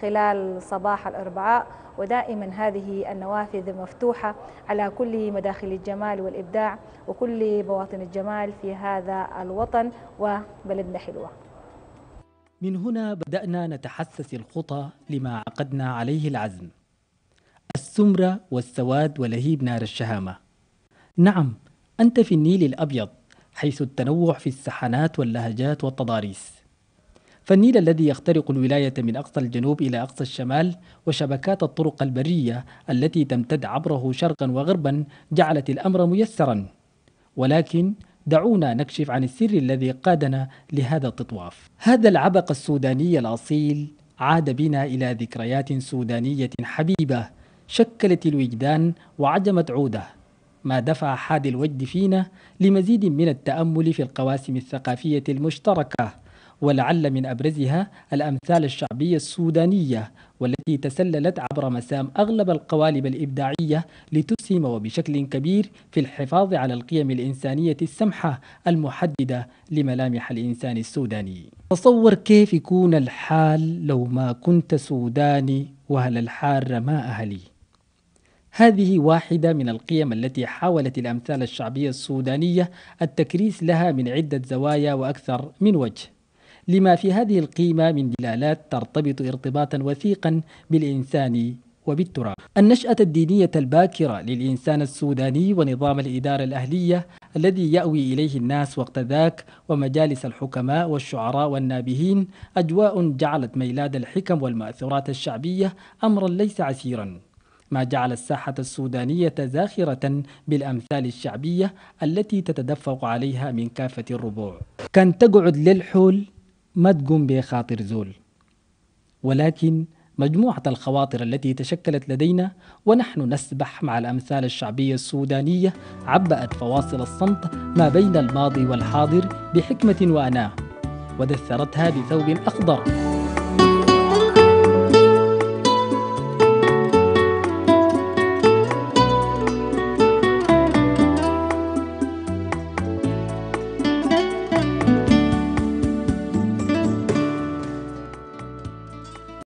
خلال صباح الأربعاء ودائما هذه النوافذ مفتوحة على كل مداخل الجمال والإبداع وكل بواطن الجمال في هذا الوطن وبلدنا حلوة من هنا بدأنا نتحسس الخطى لما عقدنا عليه العزم السمرة والسواد ولهيب نار الشهامة نعم أنت في النيل الأبيض حيث التنوع في السحنات واللهجات والتضاريس فالنيل الذي يخترق الولاية من أقصى الجنوب إلى أقصى الشمال وشبكات الطرق البرية التي تمتد عبره شرقا وغربا جعلت الأمر ميسرا ولكن دعونا نكشف عن السر الذي قادنا لهذا التطواف هذا العبق السوداني الأصيل عاد بنا إلى ذكريات سودانية حبيبة شكلت الوجدان وعجمت عوده ما دفع حاد الوجد فينا لمزيد من التأمل في القواسم الثقافية المشتركة ولعل من أبرزها الأمثال الشعبية السودانية والتي تسللت عبر مسام أغلب القوالب الإبداعية لتسهم وبشكل كبير في الحفاظ على القيم الإنسانية السمحة المحددة لملامح الإنسان السوداني تصور كيف يكون الحال لو ما كنت سوداني وهل الحار ما أهلي هذه واحدة من القيم التي حاولت الأمثال الشعبية السودانية التكريس لها من عدة زوايا وأكثر من وجه لما في هذه القيمة من دلالات ترتبط ارتباطا وثيقا بالإنسان وبالتراب. النشأة الدينية الباكرة للإنسان السوداني ونظام الإدارة الأهلية الذي يأوي إليه الناس وقت ذاك ومجالس الحكماء والشعراء والنابهين أجواء جعلت ميلاد الحكم والمأثورات الشعبية أمرا ليس عسيرا ما جعل الساحة السودانية زاخرة بالأمثال الشعبية التي تتدفق عليها من كافة الربوع كان تقعد للحول ما تقوم بخاطر خاطر زول ولكن مجموعة الخواطر التي تشكلت لدينا ونحن نسبح مع الأمثال الشعبية السودانية عبأت فواصل الصمت ما بين الماضي والحاضر بحكمة وأناة ودثرتها بثوب أخضر